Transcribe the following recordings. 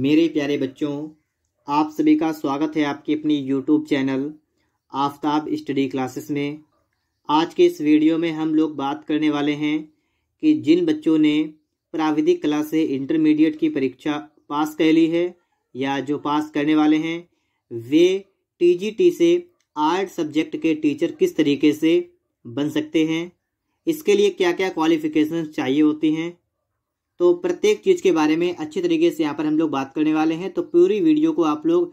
मेरे प्यारे बच्चों आप सभी का स्वागत है आपके अपनी YouTube channel Aftab study classes में आज के इस वीडियो में हम लोग बात करने वाले हैं कि जिन बच्चों ने प्राविधिक कला से इंटरमीडिएट की परीक्षा पास कर ली है या जो पास करने वाले हैं वे टी से आर्ट सब्जेक्ट के टीचर किस तरीके से बन सकते हैं इसके लिए क्या क्या क्वालिफिकेशन चाहिए होती हैं तो प्रत्येक चीज़ के बारे में अच्छे तरीके से यहाँ पर हम लोग बात करने वाले हैं तो पूरी वीडियो को आप लोग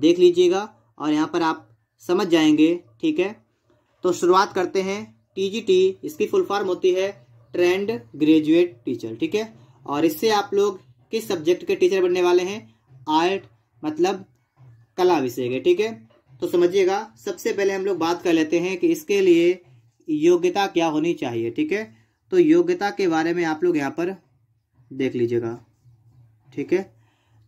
देख लीजिएगा और यहाँ पर आप समझ जाएंगे ठीक है तो शुरुआत करते हैं टीजीटी इसकी फुल फॉर्म होती है ट्रेंड ग्रेजुएट टीचर ठीक है और इससे आप लोग किस सब्जेक्ट के टीचर बनने वाले हैं आर्ट मतलब कला विषय के ठीक है तो समझिएगा सबसे पहले हम लोग बात कर लेते हैं कि इसके लिए योग्यता क्या होनी चाहिए ठीक है तो योग्यता के बारे में आप लोग यहाँ पर देख लीजिएगा ठीक है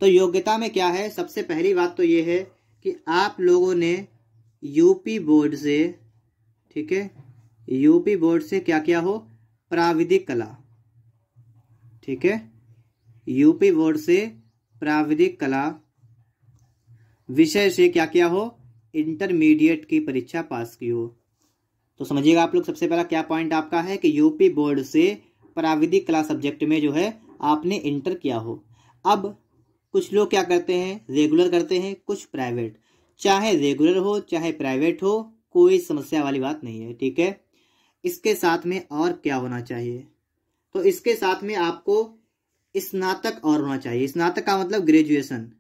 तो योग्यता में क्या है सबसे पहली बात तो ये है कि आप लोगों ने यूपी बोर्ड से ठीक है यूपी बोर्ड से क्या क्या हो प्राविधिक कला ठीक है यूपी बोर्ड से प्राविधिक कला विषय से क्या क्या हो इंटरमीडिएट की परीक्षा पास की हो तो समझिएगा आप लोग सबसे पहला क्या पॉइंट आपका है कि यूपी बोर्ड से प्राविधिक कला सब्जेक्ट में जो है आपने इंटर किया हो अब कुछ लोग क्या करते हैं रेगुलर करते हैं कुछ प्राइवेट चाहे रेगुलर हो चाहे प्राइवेट हो कोई समस्या वाली बात नहीं है ठीक है इसके साथ में और क्या होना चाहिए तो इसके साथ में आपको स्नातक और होना चाहिए स्नातक का मतलब ग्रेजुएशन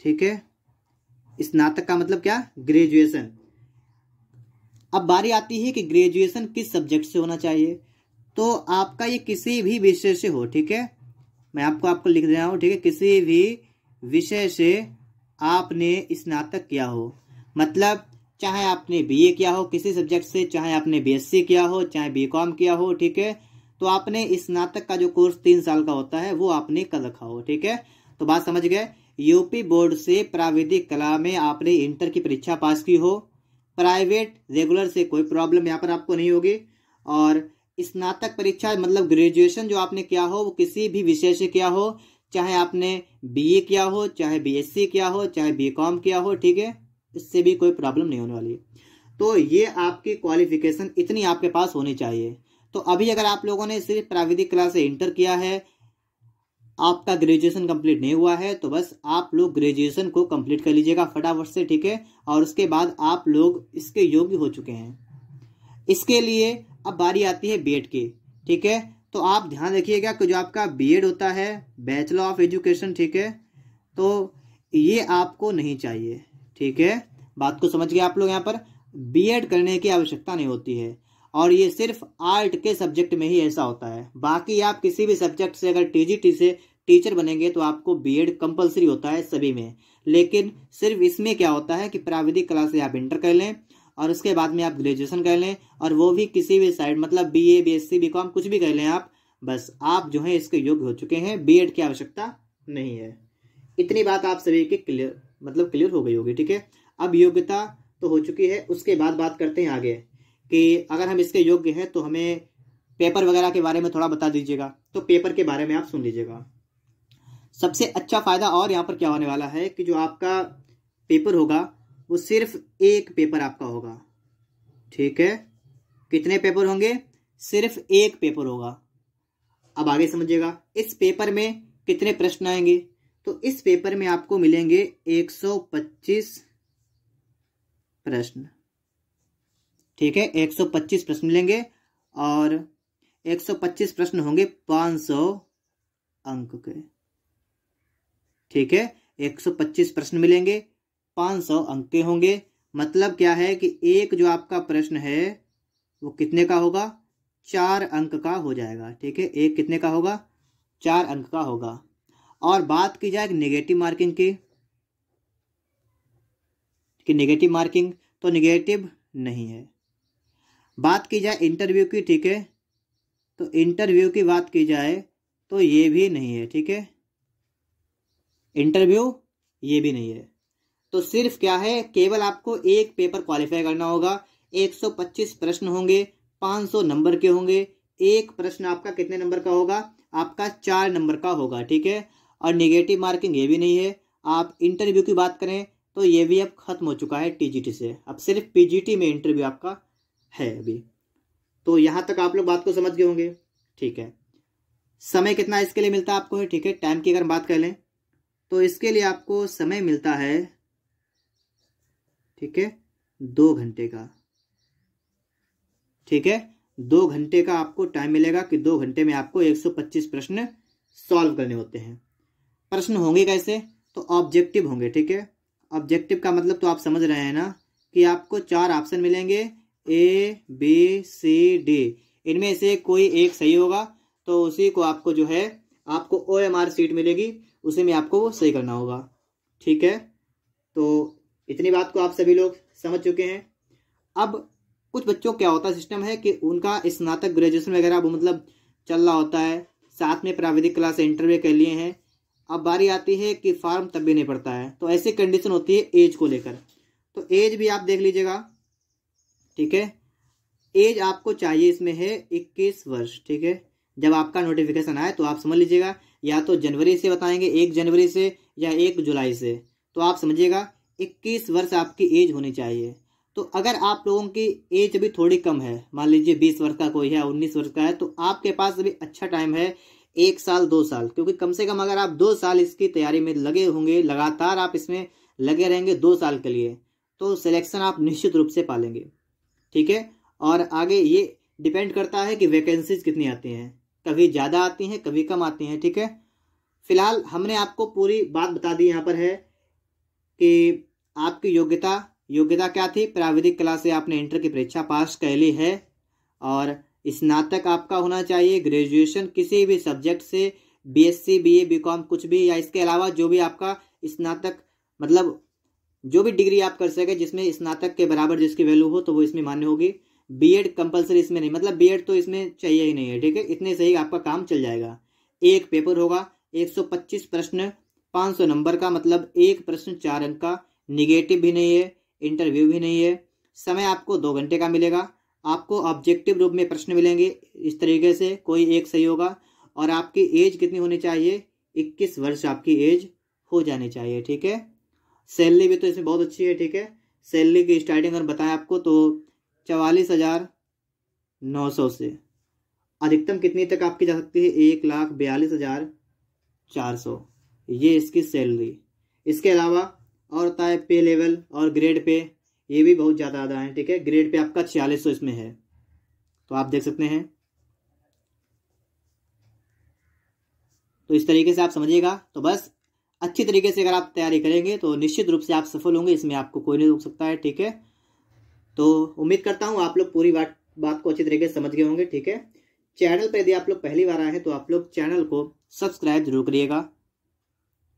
ठीक है स्नातक का मतलब क्या ग्रेजुएशन अब बारी आती है कि ग्रेजुएशन किस सब्जेक्ट से होना चाहिए तो आपका ये किसी भी विषय से हो ठीक है मैं आपको आपको लिख रहा हूँ ठीक है किसी भी विषय से आपने स्नातक किया हो मतलब चाहे आपने बीए किया हो किसी सब्जेक्ट से चाहे आपने बीएससी किया हो चाहे बीकॉम किया हो ठीक है तो आपने स्नातक का जो कोर्स तीन साल का होता है वो आपने कर रखा हो ठीक है तो बात समझ गए यूपी बोर्ड से प्राविधिक कला में आपने इंटर की परीक्षा पास की हो प्राइवेट रेगुलर से कोई प्रॉब्लम यहाँ पर आपको नहीं होगी और स्नातक परीक्षा मतलब ग्रेजुएशन जो आपने किया हो वो किसी भी विषय से किया हो चाहे आपने बीए किया हो चाहे बीएससी किया हो चाहे बीकॉम किया हो ठीक है इससे भी कोई प्रॉब्लम नहीं होने वाली है तो ये आपकी क्वालिफिकेशन इतनी आपके पास होनी चाहिए तो अभी अगर आप लोगों ने सिर्फ प्राविधिक क्लास से इंटर किया है आपका ग्रेजुएशन कंप्लीट नहीं हुआ है तो बस आप लोग ग्रेजुएशन को कंप्लीट कर लीजिएगा फटाफट से ठीक है और उसके बाद आप लोग इसके योग्य हो चुके हैं इसके लिए अब बारी आती है बी की ठीक है तो आप ध्यान रखिएगा कि जो आपका बी होता है बैचलर ऑफ एजुकेशन ठीक है तो ये आपको नहीं चाहिए ठीक है बात को समझ गए आप लोग यहाँ पर बीएड करने की आवश्यकता नहीं होती है और ये सिर्फ आर्ट के सब्जेक्ट में ही ऐसा होता है बाकी आप किसी भी सब्जेक्ट से अगर टीजीटी से टीचर बनेंगे तो आपको बीएड कंपलसरी होता है सभी में लेकिन सिर्फ इसमें क्या होता है कि प्राविधिक कला से आप इंटर कर लें और उसके बाद में आप ग्रेजुएशन कर लें और वो भी किसी भी साइड मतलब B A B S C B com कुछ भी कर लें आप बस आप जो है इसके योग्य हो चुके हैं बी एड की आवश्यकता नहीं है इतनी बात आप सभी की क्लियर मतलब क्लियर हो गई होगी ठीक है अब योग्यता तो हो चुकी है उसके बाद बात करते हैं आगे कि अगर हम इसके योग्य हैं तो हमें पेपर वगैरह के बारे में थोड़ा बता दीजिएगा तो पेपर के बारे में आप सुन लीजिएगा सबसे अच्छा फ़ायदा और यहाँ पर क्या होने वाला है कि जो आपका पेपर होगा वो सिर्फ एक पेपर आपका होगा ठीक है कितने पेपर होंगे सिर्फ एक पेपर होगा अब आगे समझिएगा इस पेपर में कितने प्रश्न आएंगे तो इस पेपर में आपको मिलेंगे 125 प्रश्न ठीक है 125 प्रश्न मिलेंगे और 125 प्रश्न होंगे 500 अंक के ठीक है 125 प्रश्न मिलेंगे पाँच सौ अंक के होंगे मतलब क्या है कि एक जो आपका प्रश्न है वो कितने का होगा चार अंक का हो जाएगा ठीक है एक कितने का होगा चार अंक का होगा और बात की जाए नेगेटिव मार्किंग की कि नेगेटिव मार्किंग तो नेगेटिव नहीं है बात की जाए इंटरव्यू की ठीक है तो इंटरव्यू की बात की जाए तो ये भी नहीं है ठीक है इंटरव्यू ये भी नहीं है तो सिर्फ क्या है केवल आपको एक पेपर क्वालिफाई करना होगा 125 प्रश्न होंगे 500 नंबर के होंगे एक प्रश्न आपका कितने नंबर का होगा आपका चार नंबर का होगा ठीक है और निगेटिव मार्किंग ये भी नहीं है आप इंटरव्यू की बात करें तो ये भी अब ख़त्म हो चुका है टी से अब सिर्फ पीजीटी में इंटरव्यू आपका है अभी तो यहाँ तक आप लोग बात को समझ गए होंगे ठीक है समय कितना इसके लिए मिलता है आपको है ठीक है टाइम की अगर हम बात कर लें तो इसके लिए आपको समय मिलता है ठीक है दो घंटे का ठीक है दो घंटे का आपको टाइम मिलेगा कि दो घंटे में आपको 125 प्रश्न सॉल्व करने होते हैं प्रश्न होंगे कैसे तो ऑब्जेक्टिव होंगे ठीक है ऑब्जेक्टिव का मतलब तो आप समझ रहे हैं ना कि आपको चार ऑप्शन मिलेंगे ए बी सी डी इनमें से कोई एक सही होगा तो उसी को आपको जो है आपको ओ एम आर सीट मिलेगी उसी में आपको वो सही करना होगा ठीक है तो इतनी बात को आप सभी लोग समझ चुके हैं अब कुछ बच्चों क्या होता सिस्टम है कि उनका स्नातक ग्रेजुएशन वगैरह वो मतलब चल रहा होता है साथ में प्राविधिक क्लास इंटरव्यू कर लिए हैं अब बारी आती है कि फॉर्म तब भी नहीं पड़ता है तो ऐसी कंडीशन होती है एज को लेकर तो एज भी आप देख लीजिएगा ठीक है एज आपको चाहिए इसमें है इक्कीस वर्ष ठीक है जब आपका नोटिफिकेशन आए तो आप समझ लीजिएगा या तो जनवरी से बताएंगे एक जनवरी से या एक जुलाई से तो आप समझिएगा इक्कीस वर्ष आपकी एज होनी चाहिए तो अगर आप लोगों की एज भी थोड़ी कम है मान लीजिए बीस वर्ष का कोई है उन्नीस वर्ष का है तो आपके पास अभी अच्छा टाइम है एक साल दो साल क्योंकि कम से कम अगर आप दो साल इसकी तैयारी में लगे होंगे लगातार आप इसमें लगे रहेंगे दो साल के लिए तो सिलेक्शन आप निश्चित रूप से पालेंगे ठीक है और आगे ये डिपेंड करता है कि वैकेंसीज कितनी आती हैं कभी ज़्यादा आती हैं कभी कम आती हैं ठीक है फिलहाल हमने आपको पूरी बात बता दी यहाँ पर है कि आपकी योग्यता योग्यता क्या थी प्राविधिक कला से आपने इंटर की परीक्षा पास कर ली है और स्नातक आपका होना चाहिए ग्रेजुएशन किसी भी सब्जेक्ट से बीएससी बीए बीकॉम कुछ भी या इसके अलावा जो भी आपका स्नातक मतलब जो भी डिग्री आप कर सके जिसमें स्नातक के बराबर जिसकी वैल्यू हो तो वो इसमें मान्य होगी बीएड कंपलसरी इसमें नहीं मतलब बीएड तो इसमें चाहिए ही नहीं है ठीक है इतने से ही आपका काम चल जाएगा एक पेपर होगा 125 प्रश्न पाँच सौ नंबर का मतलब एक प्रश्न चार अंक का निगेटिव भी नहीं है इंटरव्यू भी नहीं है समय आपको दो घंटे का मिलेगा आपको ऑब्जेक्टिव रूप में प्रश्न मिलेंगे इस तरीके से कोई एक सही होगा और आपकी एज कितनी होनी चाहिए इक्कीस वर्ष आपकी एज हो जानी चाहिए ठीक है सैलरी भी तो इसमें बहुत अच्छी है ठीक है सैलरी की स्टार्टिंग अगर बताएं आपको तो चवालीस हज़ार नौ सौ से अधिकतम कितनी तक आपकी जा सकती है एक लाख बयालीस हज़ार चार सौ ये इसकी सैलरी इसके अलावा और होता है पे लेवल और ग्रेड पे ये भी बहुत ज़्यादा आदा है ठीक है ग्रेड पे आपका छियालीस सौ इसमें है तो आप देख सकते हैं तो इस तरीके से आप समझिएगा तो बस अच्छी तरीके से अगर आप तैयारी करेंगे तो निश्चित रूप से आप सफल होंगे इसमें आपको कोई नहीं रोक सकता है ठीक है तो उम्मीद करता हूँ आप लोग पूरी बात बात को अच्छी तरीके से समझ गए होंगे ठीक है चैनल पर यदि आप लोग पहली बार आए हैं तो आप लोग चैनल को सब्सक्राइब जरूर करिएगा